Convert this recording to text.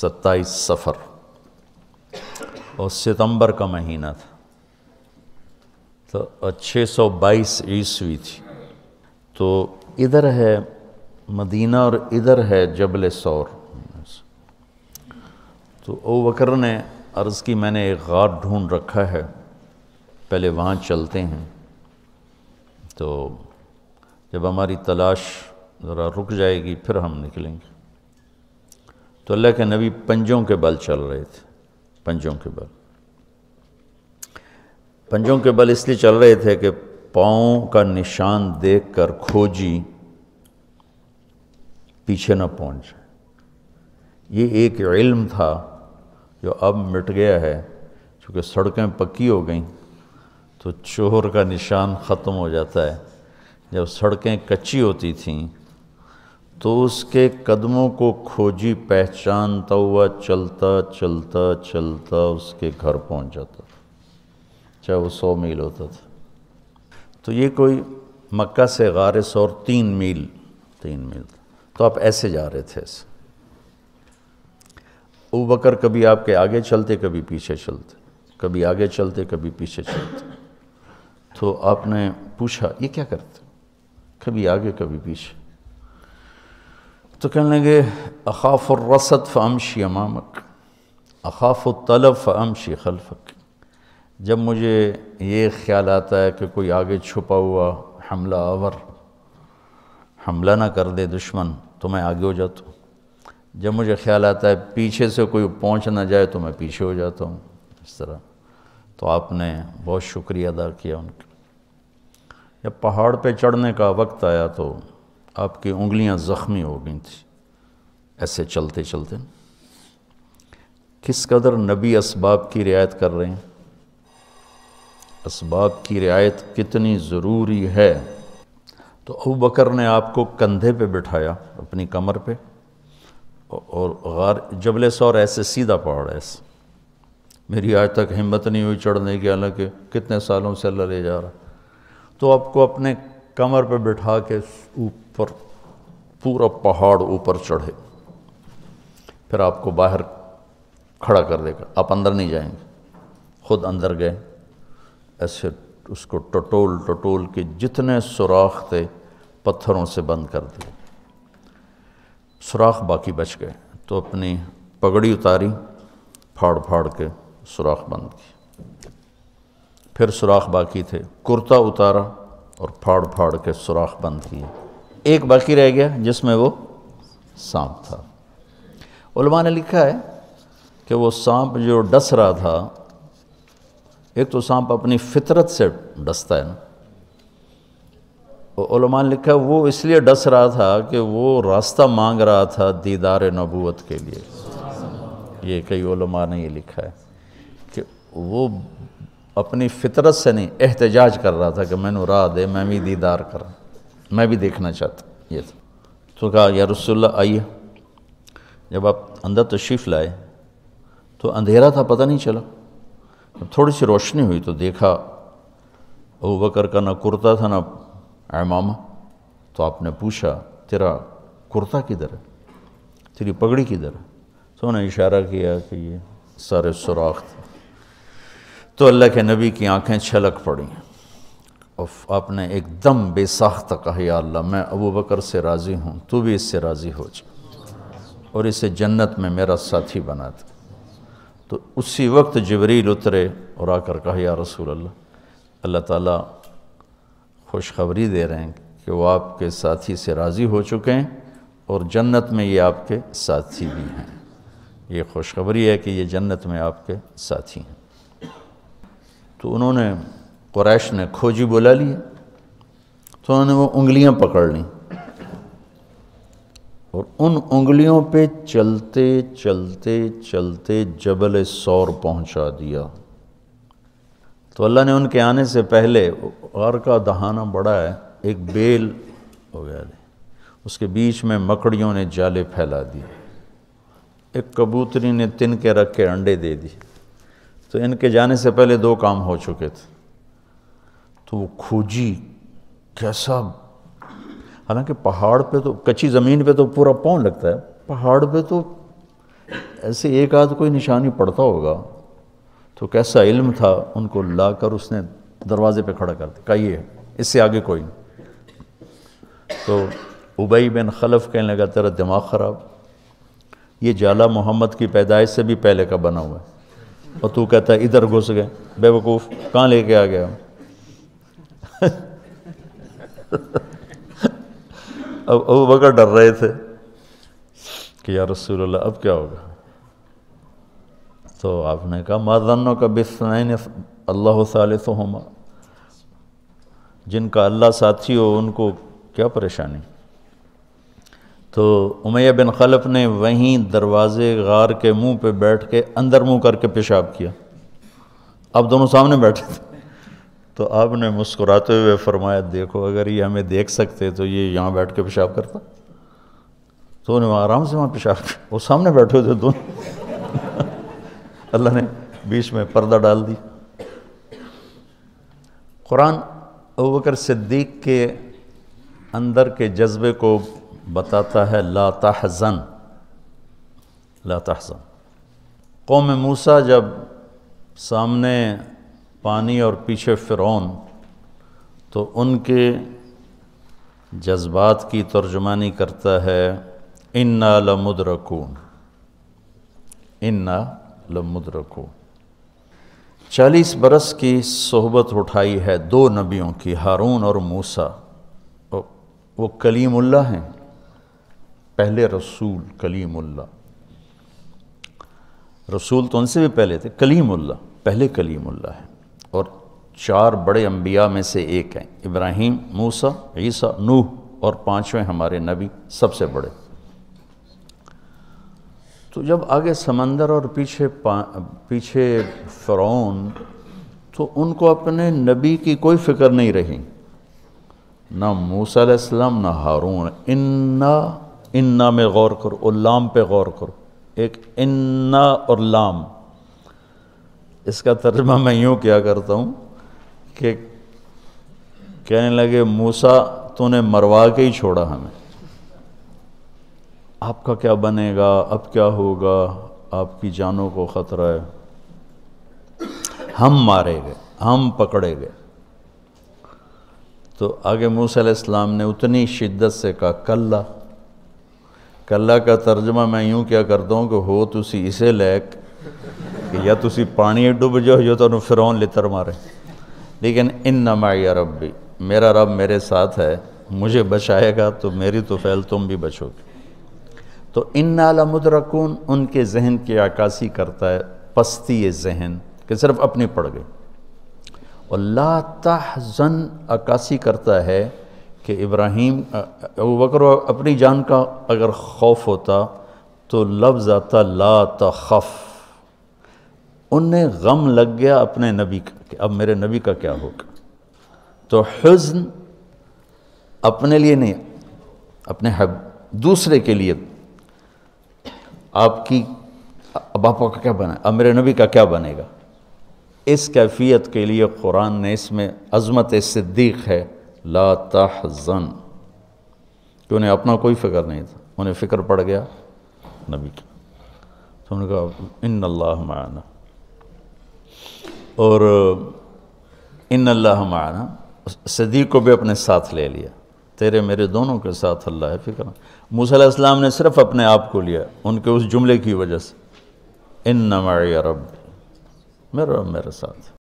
सत्ताईस सफ़र और सितंबर का महीना था तो 622 ईस्वी थी तो इधर है मदीना और इधर है जबल सौर तो ओ वकर ने अर्ज़ की मैंने एक गार ढूंढ रखा है पहले वहाँ चलते हैं तो जब हमारी तलाश ज़रा रुक जाएगी फिर हम निकलेंगे तो अल्लाह के नबी पंजों के बल चल रहे थे पंजों के बल पंजों के बल इसलिए चल रहे थे कि पाँव का निशान देखकर खोजी पीछे न पहुंच जाए ये एक इल्म था जो अब मिट गया है क्योंकि सड़कें पक्की हो गई तो चोर का निशान ख़त्म हो जाता है जब सड़कें कच्ची होती थीं तो उसके कदमों को खोजी पहचानता हुआ चलता चलता चलता उसके घर पहुंच जाता था चाहे वो सौ मील होता था तो ये कोई मक्का से गारस और तीन मील तीन मील तो आप ऐसे जा रहे थे ऐसे अबू बकर कभी आपके आगे चलते कभी पीछे चलते कभी आगे चलते कभी पीछे चलते तो आपने पूछा ये क्या करते कभी आगे कभी पीछे तो कहने लगे अखाफ़ुलरसद फ़मशी अमामक अखाफ़ुलतलब फ़मशी खलफक जब मुझे ये ख्याल आता है कि कोई आगे छुपा हुआ हमला आवर हमला ना कर दे दुश्मन तो मैं आगे हो जाता हूँ जब मुझे ख्याल आता है पीछे से कोई पहुँच ना जाए तो मैं पीछे हो जाता हूँ इस तरह तो आपने बहुत शुक्रिया अदा किया उनका जब पहाड़ पे चढ़ने का वक्त आया तो आपकी उंगलियां ज़ख्मी हो गई थी ऐसे चलते चलते किस कदर नबी इसबाब की रियायत कर रहे हैं इसबाब की रियायत कितनी ज़रूरी है तो अबू बकर ने आपको कंधे पे बिठाया अपनी कमर पे और गार जबल सौर ऐसे सीधा पहाड़ है मेरी आज तक हिम्मत नहीं हुई चढ़ने की हालांकि कितने सालों से अल्लाह ले जा रहा तो आपको अपने कमर पर बिठा के पर पूरा पहाड़ ऊपर चढ़े फिर आपको बाहर खड़ा कर देगा आप अंदर नहीं जाएंगे खुद अंदर गए ऐसे उसको टटोल टटोल के जितने सुराख थे पत्थरों से बंद कर दिए सुराख बाकी बच गए तो अपनी पगड़ी उतारी फाड़ फाड़ के सुराख बंद की फिर सुराख बाकी थे कुर्ता उतारा और फाड़ फाड़ के सुराख बंद किए एक बाकी रह गया जिसमें वो सांप था उलमा ने लिखा है कि वो सांप जो डस रहा था एक तो सांप अपनी फितरत से डसता है ना उलमा ने लिखा वो इसलिए डस रहा था कि वो रास्ता मांग रहा था दीदार नबूत के लिए ये कई उलमा ने ये लिखा है कि वो अपनी फितरत से नहीं एहतजाज कर रहा था कि मैंने राह दे मैं भी दीदार करूँ मैं भी देखना चाहता यस तो कहा या रसोल्ला आइए जब आप अंदर तशरीफ़ लाए तो अंधेरा था पता नहीं चला जब थोड़ी सी रोशनी हुई तो देखा अबू बकर का ना कुर्ता था ना अमामा तो आपने पूछा तेरा कुर्ता किधर है तेरी पगड़ी किधर है तो उन्होंने इशारा किया कि ये सारे सुराख थे तो अल्लाह के नबी की आंखें छलक पड़ी आपने एकदम बेसाख्त कहा या अल्लाह मैं अबू बकर से राज़ी हूँ तू भी इससे राज़ी हो जा और इसे जन्नत में मेरा साथी बना दे तो उसी वक्त जबरील उतरे और आकर कहा या रसूल अल्लाह अल्लाह ताला खुशखबरी दे रहे हैं कि वो आपके साथी से राज़ी हो चुके हैं और जन्नत में ये आपके साथी भी हैं ये खुशखबरी है कि ये जन्नत में आपके साथी हैं तो उन्होंने क्रैश ने खोजी बुला लिया तो उन्होंने वो उंगलियां पकड़ ली और उन उंगलियों पे चलते चलते चलते जबल सौर पहुंचा दिया तो अल्लाह ने उनके आने से पहले और का दहाना बड़ा है एक बेल हो गया उसके बीच में मकड़ियों ने जाले फैला दिए एक कबूतरी ने तिन के रख के अंडे दे दिए तो इनके जाने से पहले दो काम हो चुके थे तो वो खोजी कैसा हालांकि पहाड़ पे तो कच्ची ज़मीन पे तो पूरा पाँव लगता है पहाड़ पे तो ऐसे एक आध कोई निशानी पड़ता होगा तो कैसा इल्म था उनको लाकर उसने दरवाजे पे खड़ा कर दिया कहिए इससे आगे कोई नहीं तो उबई बिन खलफ कहने लगा तेरा दिमाग ख़राब ये जाला मोहम्मद की पैदाइश से भी पहले का बना हुआ है और तू कहता है इधर घुस गए बेवकूफ़ कहाँ लेके आ गया अब अब बकर डर रहे थे कि यार रसूल अब क्या होगा तो आपने कहा मजनो का बिस्नैन अल्लाह तो होमा जिनका अल्लाह साथी हो उनको क्या परेशानी तो उमैया बिन खलफ ने वहीं दरवाज़े गार के मुंह पे बैठ के अंदर मुंह करके पेशाब किया अब दोनों सामने बैठे थे तो आपने मुस्कुराते हुए फरमाया देखो अगर ये हमें देख सकते तो ये यहाँ बैठ के पेशाब करता तो उन्हें आराम से वहाँ पेशाब वो सामने बैठे हुए थे दोनों अल्लाह ने बीच में पर्दा डाल दी कुरान अबकर सिद्दीक के अंदर के जज्बे को बताता है ला तहज़न कौम मूसा जब सामने पानी और पीछे फ़िरौन तो उनके जज्बात की तर्जुमानी करता है इन्ना लमुद्रकून इन्ना लमुद्रकून चालीस बरस की सोहबत उठाई है दो नबियों की हारून और मूसा वो कलीमुल्ला हैं पहले रसूल कलीमुल्ला रसूल तो उनसे भी पहले थे कलीमुल्ला पहले कलीमुल्ला है और चार बड़े अम्बिया में से एक हैं इब्राहिम मूसा ईसा नूह और पांचवें हमारे नबी सबसे बड़े तो जब आगे समंदर और पीछे पीछे फ्रोन तो उनको अपने नबी की कोई फ़िक्र नहीं रही ना मूसा सलाम ना हारून इन्ना इन्ना में गौर करो और लाम पे गौर करो एक इन्ना और लाम इसका तर्जमा मैं यूँ क्या करता हूँ कि कहने लगे मूसा तूने मरवा के ही छोड़ा हमें आपका क्या बनेगा अब क्या होगा आपकी जानों को ख़तरा है हम मारे गए हम पकड़े गए तो आगे मूसम ने उतनी शिद्दत से कहा कल्ला कल्ला का तर्जमा मैं यूँ क्या करता हूँ कि हो तुसी इसे लैक कि या तुम पानी डुब जाओ जो तो फिर ਫਿਰੌਨ मारे लेकिन इन रब भी मेरा रब मेरे साथ है मुझे बचाएगा तो मेरी तो फैल तुम भी बचोगे तो इन नालमुदरकून उनके जहन की अक्सी करता है पस्ती जहन कि सिर्फ अपनी पड़ गई और लाता जन अक्सी करता है कि इब्राहिम वक्र अपनी जान का अगर खौफ होता तो लफ्ज़ आता ला खफ़ उन्हें गम लग गया अपने नबी का अब मेरे नबी का क्या होगा तो हज़न अपने लिए नहीं अपने हब दूसरे के लिए आपकी अब आपका क्या बना अब मेरे नबी का क्या बनेगा इस कैफियत के लिए कुरान ने इसमें अज़मत सिद्दीक है ला तहज़न कि उन्हें अपना कोई फ़िक्र नहीं था उन्हें फ़िक्र पड़ गया नबी का तो उन्होंने कहा इन माना और इन अल्लाह माना सदी को भी अपने साथ ले लिया तेरे मेरे दोनों के साथ अल्लाह है फिक्र मूसम ने सिर्फ अपने आप को लिया उनके उस जुमले की वजह से इन नमा रब मेरा रब मेरे साथ